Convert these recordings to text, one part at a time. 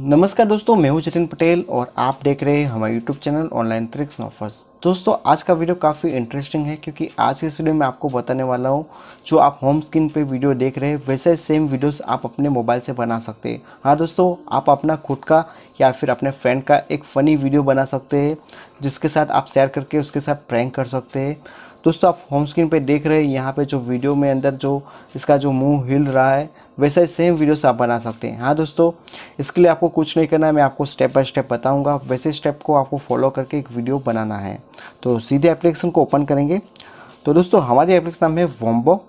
नमस्कार दोस्तों मैं हूं जतिन पटेल और आप देख रहे हैं हमारे यूट्यूब चैनल ऑनलाइन ट्रिक्स नॉफर्स दोस्तों आज का वीडियो काफ़ी इंटरेस्टिंग है क्योंकि आज के वीडियो में आपको बताने वाला हूं जो आप होम स्क्रीन पे वीडियो देख रहे हैं वैसे सेम वीडियोस आप अपने मोबाइल से बना सकते हैं हाँ दोस्तों आप अपना खुद का या फिर अपने फ्रेंड का एक फ़नी वीडियो बना सकते हैं जिसके साथ आप शेयर करके उसके साथ प्रैंक कर सकते हैं दोस्तों आप होम स्क्रीन पे देख रहे हैं यहाँ पे जो वीडियो में अंदर जो इसका जो मुंह हिल रहा है वैसा ही सेम वीडियोस आप बना सकते हैं हाँ दोस्तों इसके लिए आपको कुछ नहीं करना है मैं आपको स्टेप बाय स्टेप बताऊंगा वैसे स्टेप को आपको फॉलो करके एक वीडियो बनाना है तो सीधे एप्लीकेशन को ओपन करेंगे तो दोस्तों हमारी एप्लीकेशन नाम है वोम्बो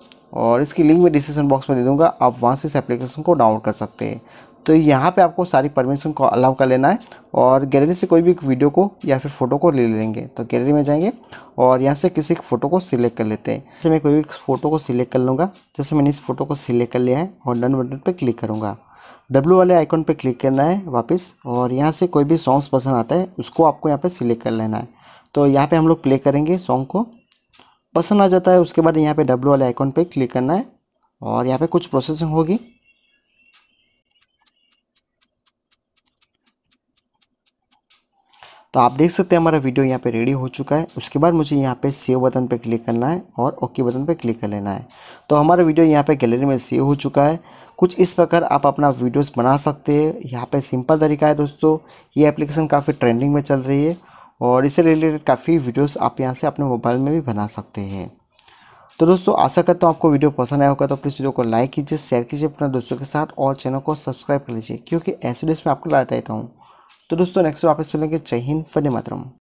और इसकी लिंक मैं डिस्क्रिप्शन बॉक्स में दे दूँगा आप वहाँ से इस एप्लीकेशन को डाउनलोड कर सकते हैं तो यहाँ पे आपको सारी परमिशन को अलाउ कर लेना है और गैलरी से कोई भी वीडियो को या फिर फ़ोटो को ले लेंगे तो गैलरी में जाएंगे और यहाँ से किसी फ़ोटो को सिलेक्ट कर लेते हैं जैसे मैं कोई भी फ़ोटो को सिलेक्ट कर लूँगा जैसे मैंने इस फ़ोटो को सिलेक्ट कर लिया है और डन बटन पर क्लिक करूँगा डब्लू वाले आइकॉन पर क्लिक करना है वापस और यहाँ से कोई भी सॉन्ग्स पसंद आता है उसको आपको यहाँ पर सिलेक्ट कर लेना है तो यहाँ पर हम लोग प्ले करेंगे सॉन्ग को पसंद आ जाता है उसके बाद यहाँ पे डब्लू वाले आइकॉन पे क्लिक करना है और यहाँ पे कुछ प्रोसेसिंग होगी तो आप देख सकते हैं हमारा वीडियो यहाँ पे रेडी हो चुका है उसके बाद मुझे यहाँ पे सेव बटन पे क्लिक करना है और ओके बटन पे क्लिक कर लेना है तो हमारा वीडियो यहाँ पे गैलरी में सेव हो चुका है कुछ इस प्रकार आप अपना वीडियोस बना सकते हैं यहाँ पे सिंपल तरीका है दोस्तों ये एप्लीकेशन काफ़ी ट्रेंडिंग में चल रही है और इससे रिलेटेड काफ़ी वीडियोस आप यहाँ से अपने मोबाइल में भी बना सकते हैं तो दोस्तों आशा करता हूँ आपको वीडियो पसंद आया होगा तो प्लीज़ वीडियो को लाइक कीजिए शेयर कीजिए अपने दोस्तों के साथ और चैनल को सब्सक्राइब कर लीजिए क्योंकि ऐसे वीडियोस में आपको लाता रहता हूँ तो दोस्तों नेक्स्ट वापस मिलेंगे जय हिंद फंडे मातरम